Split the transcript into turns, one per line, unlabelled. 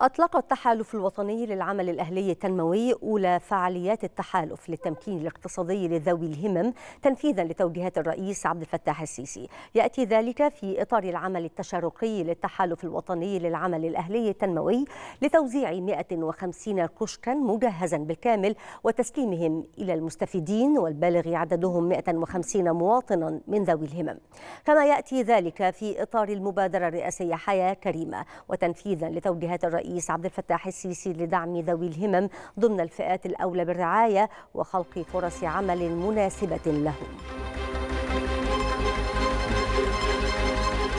أطلق التحالف الوطني للعمل الأهلي التنموي أولى فعاليات التحالف للتمكين الاقتصادي لذوي الهمم تنفيذا لتوجيهات الرئيس عبد الفتاح السيسي يأتي ذلك في إطار العمل التشاركي للتحالف الوطني للعمل الأهلي التنموي لتوزيع 150 كشكا مجهزا بالكامل وتسليمهم إلى المستفيدين والبالغ عددهم 150 مواطنا من ذوي الهمم كما يأتي ذلك في إطار المبادرة الرئاسية حياة كريمة وتنفيذا لتوجيهات الرئيس الرئيس عبد الفتاح السيسي لدعم ذوي الهمم ضمن الفئات الأولى بالرعاية وخلق فرص عمل مناسبة لهم